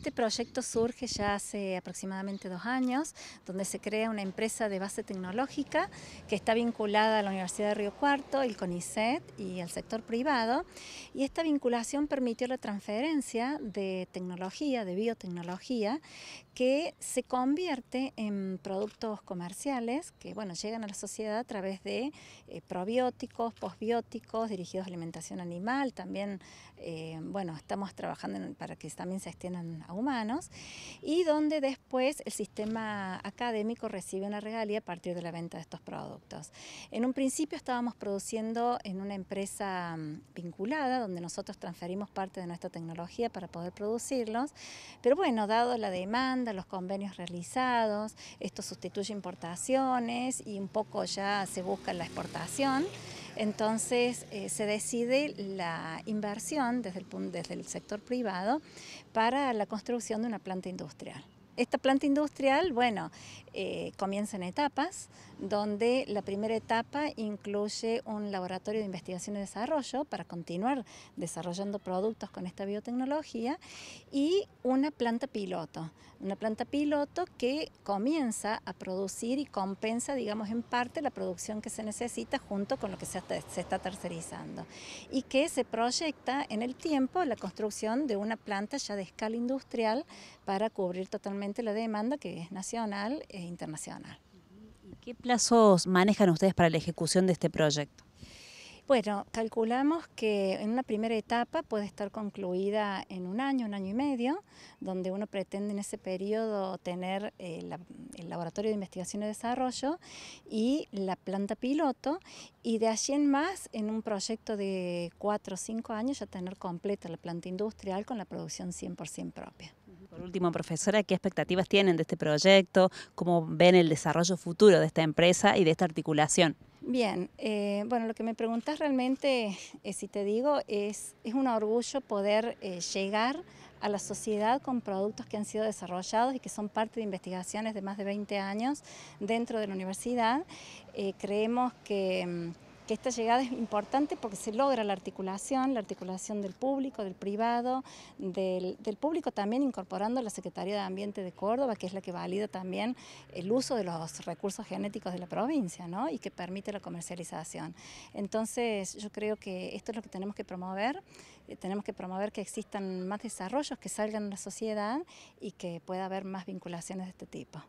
Este proyecto surge ya hace aproximadamente dos años, donde se crea una empresa de base tecnológica que está vinculada a la Universidad de Río Cuarto, el CONICET y al sector privado. Y esta vinculación permitió la transferencia de tecnología, de biotecnología, que se convierte en productos comerciales que bueno, llegan a la sociedad a través de eh, probióticos, posbióticos, dirigidos a alimentación animal. También eh, bueno, estamos trabajando para que también se extiendan humanos y donde después el sistema académico recibe una regalía a partir de la venta de estos productos. En un principio estábamos produciendo en una empresa mm, vinculada donde nosotros transferimos parte de nuestra tecnología para poder producirlos, pero bueno, dado la demanda, los convenios realizados, esto sustituye importaciones y un poco ya se busca la exportación. Entonces eh, se decide la inversión desde el, desde el sector privado para la construcción de una planta industrial. Esta planta industrial, bueno, eh, comienza en etapas, donde la primera etapa incluye un laboratorio de investigación y desarrollo para continuar desarrollando productos con esta biotecnología y una planta piloto, una planta piloto que comienza a producir y compensa, digamos, en parte la producción que se necesita junto con lo que se está tercerizando y que se proyecta en el tiempo la construcción de una planta ya de escala industrial para cubrir totalmente la demanda que es nacional e internacional. qué plazos manejan ustedes para la ejecución de este proyecto? Bueno, calculamos que en una primera etapa puede estar concluida en un año, un año y medio, donde uno pretende en ese periodo tener el, eh, el, laboratorio de investigación y desarrollo y la planta piloto, y de allí en más, en un proyecto de cuatro o cinco años, ya tener completa la planta industrial con la producción 100% propia. Última profesora, ¿qué expectativas tienen de este proyecto? ¿Cómo ven el desarrollo futuro de esta empresa y de esta articulación? Bien, eh, bueno, lo que me preguntas realmente, eh, si te digo, es, es un orgullo poder eh, llegar a la sociedad con productos que han sido desarrollados y que son parte de investigaciones de más de 20 años dentro de la universidad. creemos que mm, que esta llegada es importante porque se logra la articulación, la articulación del público, del privado, del, público también incorporando la Secretaría de Ambiente de Córdoba, que es la que valida también el uso de los recursos genéticos de la provincia ¿no? y que permite la comercialización. Entonces yo creo que esto es lo que tenemos que promover, eh, tenemos que promover que existan más desarrollos, que salgan a la sociedad y que pueda haber más vinculaciones de este tipo.